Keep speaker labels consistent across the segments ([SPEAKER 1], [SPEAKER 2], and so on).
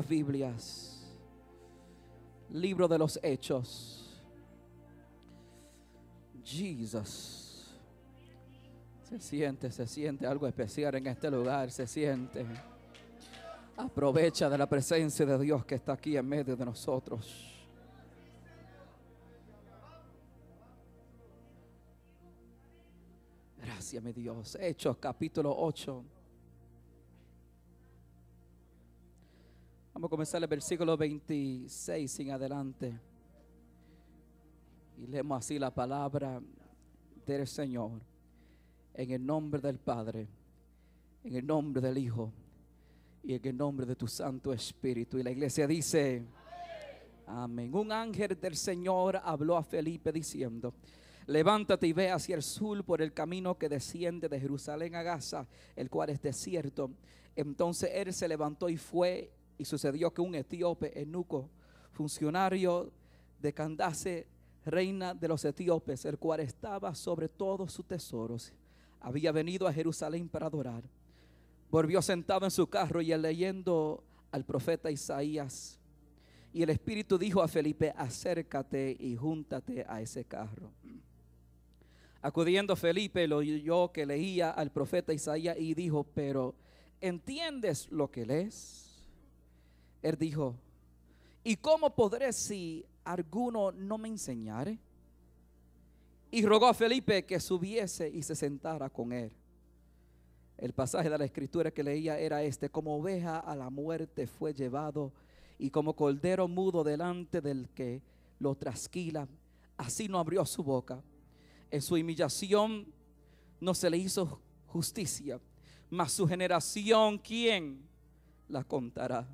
[SPEAKER 1] Biblias. Libro de los Hechos. Jesús Se siente, se siente algo especial en este lugar, se siente. Aprovecha de la presencia de Dios que está aquí en medio de nosotros. Gracias, mi Dios. Hechos capítulo 8 Vamos a comenzar el versículo 26 en adelante. Y leemos así la palabra del Señor. En el nombre del Padre, en el nombre del Hijo y en el nombre de tu Santo Espíritu. Y la iglesia dice, amén. Un ángel del Señor habló a Felipe diciendo, levántate y ve hacia el sur por el camino que desciende de Jerusalén a Gaza, el cual es desierto. Entonces él se levantó y fue y sucedió que un etíope enuco, funcionario de Candace, reina de los etíopes, el cual estaba sobre todos sus tesoros, había venido a Jerusalén para adorar. Volvió sentado en su carro y leyendo al profeta Isaías. Y el Espíritu dijo a Felipe, acércate y júntate a ese carro. Acudiendo Felipe, lo oyó que leía al profeta Isaías y dijo, pero ¿entiendes lo que lees? Él dijo, ¿y cómo podré si alguno no me enseñare? Y rogó a Felipe que subiese y se sentara con él. El pasaje de la escritura que leía era este, como oveja a la muerte fue llevado y como cordero mudo delante del que lo trasquila, así no abrió su boca. En su humillación no se le hizo justicia, mas su generación, ¿quién la contará?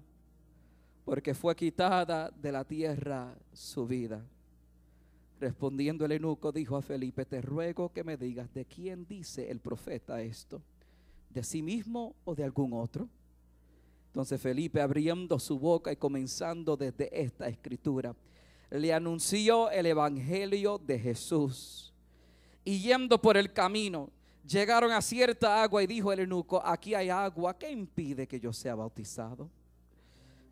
[SPEAKER 1] porque fue quitada de la tierra su vida. Respondiendo el eunuco dijo a Felipe, te ruego que me digas de quién dice el profeta esto, de sí mismo o de algún otro. Entonces Felipe abriendo su boca y comenzando desde esta escritura, le anunció el evangelio de Jesús. Y yendo por el camino, llegaron a cierta agua y dijo el eunuco, aquí hay agua, ¿qué impide que yo sea bautizado?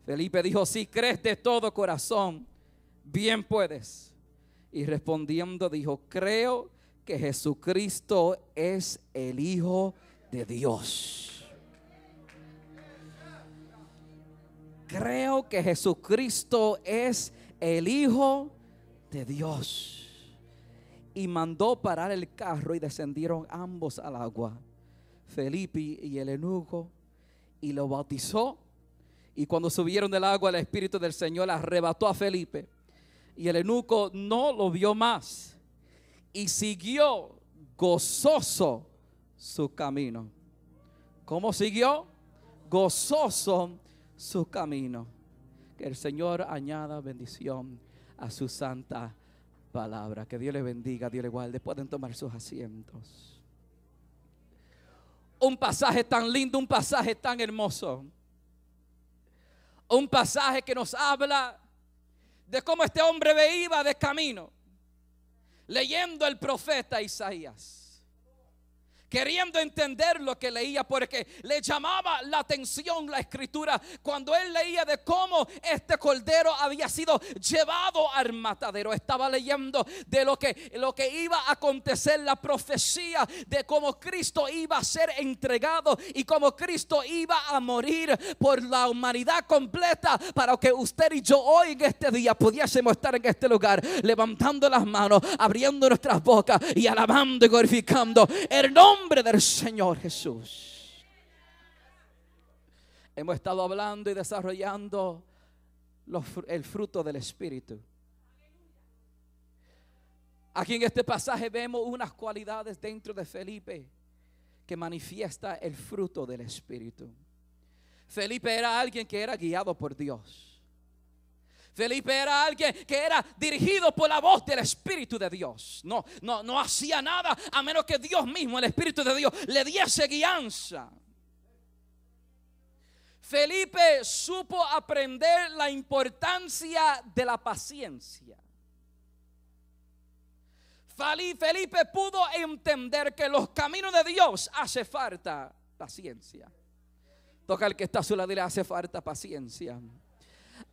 [SPEAKER 1] Felipe dijo, si crees de todo corazón, bien puedes. Y respondiendo dijo, creo que Jesucristo es el Hijo de Dios. Creo que Jesucristo es el Hijo de Dios. Y mandó parar el carro y descendieron ambos al agua, Felipe y el enuco, y lo bautizó y cuando subieron del agua, el Espíritu del Señor arrebató a Felipe. Y el eunuco no lo vio más. Y siguió gozoso su camino. ¿Cómo siguió? Gozoso su camino. Que el Señor añada bendición a su santa palabra. Que Dios le bendiga, Dios le guarde. Pueden tomar sus asientos. Un pasaje tan lindo, un pasaje tan hermoso un pasaje que nos habla de cómo este hombre veía de camino, leyendo el profeta Isaías queriendo entender lo que leía, porque le llamaba la atención la escritura cuando él leía de cómo este cordero había sido llevado al matadero. Estaba leyendo de lo que, lo que iba a acontecer, la profecía de cómo Cristo iba a ser entregado y cómo Cristo iba a morir por la humanidad completa para que usted y yo hoy en este día pudiésemos estar en este lugar levantando las manos, abriendo nuestras bocas y alabando y glorificando el nombre nombre del Señor Jesús. Hemos estado hablando y desarrollando el fruto del Espíritu. Aquí en este pasaje vemos unas cualidades dentro de Felipe que manifiesta el fruto del Espíritu. Felipe era alguien que era guiado por Dios. Felipe era alguien que era dirigido por la voz del Espíritu de Dios. No, no, no hacía nada a menos que Dios mismo, el Espíritu de Dios, le diese guianza. Felipe supo aprender la importancia de la paciencia. Felipe pudo entender que los caminos de Dios hace falta paciencia. Toca al que está a su lado y le hace falta paciencia.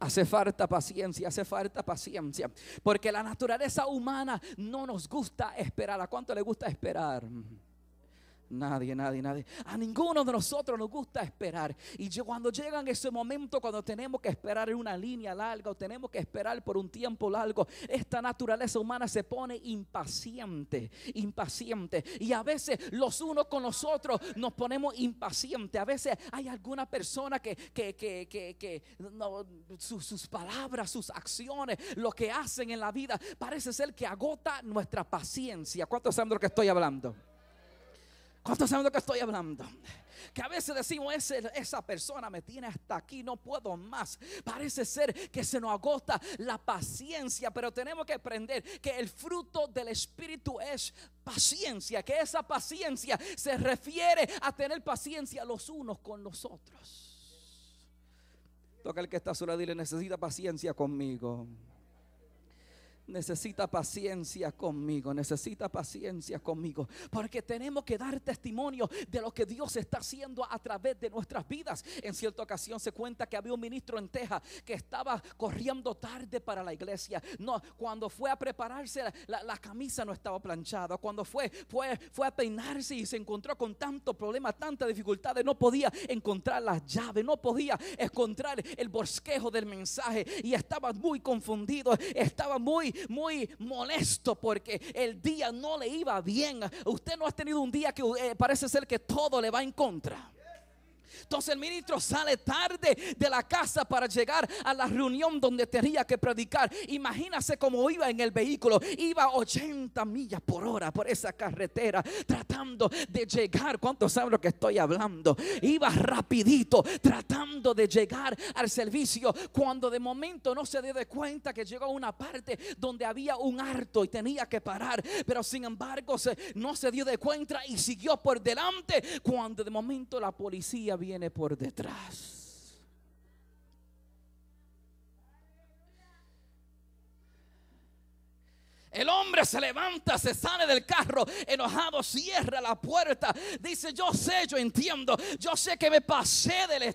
[SPEAKER 1] Hace falta paciencia, hace falta paciencia. Porque la naturaleza humana no nos gusta esperar. ¿A cuánto le gusta esperar? Nadie, nadie, nadie. A ninguno de nosotros nos gusta esperar. Y yo, cuando llegan ese momento, cuando tenemos que esperar en una línea larga o tenemos que esperar por un tiempo largo, esta naturaleza humana se pone impaciente, impaciente. Y a veces los unos con los otros nos ponemos impacientes. A veces hay alguna persona que, que, que, que, que no, sus palabras, sus acciones, lo que hacen en la vida, parece ser que agota nuestra paciencia. ¿Cuántos saben de lo que estoy hablando? ¿Cuántos saben de lo que estoy hablando? Que a veces decimos, esa persona me tiene hasta aquí, no puedo más. Parece ser que se nos agota la paciencia, pero tenemos que aprender que el fruto del Espíritu es paciencia, que esa paciencia se refiere a tener paciencia los unos con los otros. Toca el que está sola, dile, necesita paciencia conmigo necesita paciencia conmigo, necesita paciencia conmigo, porque tenemos que dar testimonio de lo que Dios está haciendo a través de nuestras vidas. En cierta ocasión se cuenta que había un ministro en Texas que estaba corriendo tarde para la iglesia. No, cuando fue a prepararse la, camisa no estaba planchada, cuando fue, fue, fue a peinarse y se encontró con tanto problema, tanta dificultades, no podía encontrar las llaves, no podía encontrar el bosquejo del mensaje y estaba muy confundido, estaba muy muy, molesto porque el día no le iba bien. Usted no ha tenido un día que eh, parece ser que todo le va en contra. Entonces el ministro sale tarde de la casa para llegar a la reunión donde tenía que predicar. Imagínase cómo iba en el vehículo. Iba 80 millas por hora por esa carretera tratando de llegar. ¿Cuántos saben lo que estoy hablando? Iba rapidito tratando de llegar al servicio cuando de momento no se dio de cuenta que llegó a una parte donde había un harto y tenía que parar. Pero sin embargo no se dio de cuenta y siguió por delante cuando de momento la policía viene por detrás. El hombre se levanta, se sale del carro, enojado, cierra la puerta. Dice, yo sé, yo entiendo, yo sé que me pasé del,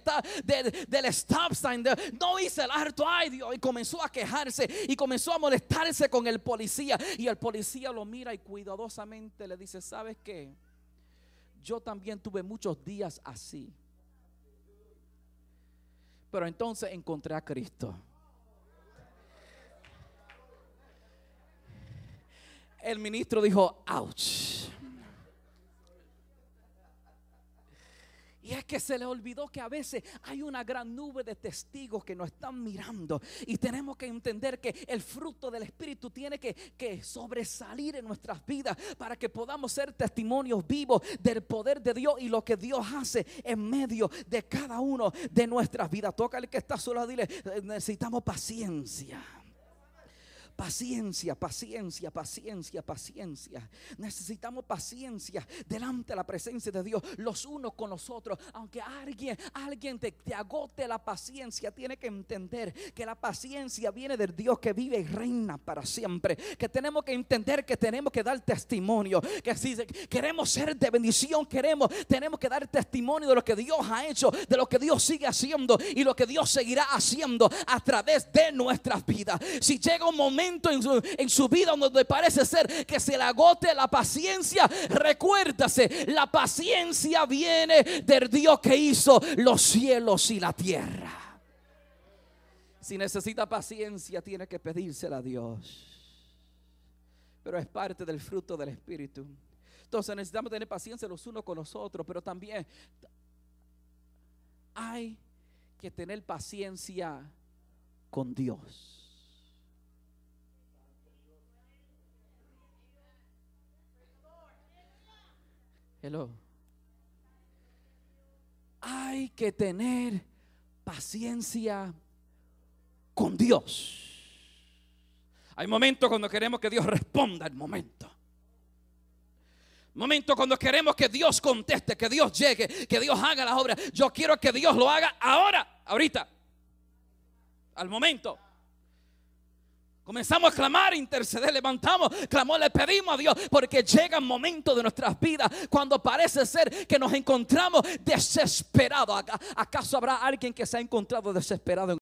[SPEAKER 1] del, stop sign, no hice el harto, ay Dios, y comenzó a quejarse y comenzó a molestarse con el policía. Y el policía lo mira y cuidadosamente le dice, ¿sabes qué? Yo también tuve muchos días así. Pero entonces encontré a Cristo. El ministro dijo, ouch. se le olvidó que a veces hay una gran nube de testigos que nos están mirando y tenemos que entender que el fruto del Espíritu tiene que, sobresalir en nuestras vidas para que podamos ser testimonios vivos del poder de Dios y lo que Dios hace en medio de cada uno de nuestras vidas. toca el que está solo, dile, eh, necesitamos paciencia. Paciencia, paciencia, paciencia, paciencia. Necesitamos paciencia delante de la presencia de Dios, los unos con los otros. Aunque alguien, alguien te, agote la paciencia, tiene que entender que la paciencia viene del Dios que vive y reina para siempre. Que tenemos que entender que tenemos que dar testimonio. Que si queremos ser de bendición, queremos, tenemos que dar testimonio de lo que Dios ha hecho, de lo que Dios sigue haciendo y lo que Dios seguirá haciendo a través de nuestras vidas. Si llega un momento en su, en su vida donde parece ser que se le agote la paciencia, recuérdase, la paciencia viene del Dios que hizo los cielos y la tierra. Si necesita paciencia, tiene que pedírsela a Dios. Pero es parte del fruto del Espíritu. Entonces necesitamos tener paciencia los unos con los otros, pero también hay que tener paciencia con Dios. Hello. Hay que tener paciencia con Dios. Hay momentos cuando queremos que Dios responda al momento. Momentos cuando queremos que Dios conteste, que Dios llegue, que Dios haga las obras. Yo quiero que Dios lo haga ahora, ahorita, al momento. Comenzamos a clamar, interceder, levantamos, clamó, le pedimos a Dios, porque llegan momento de nuestras vidas cuando parece ser que nos encontramos desesperados. ¿Acaso habrá alguien que se ha encontrado desesperado?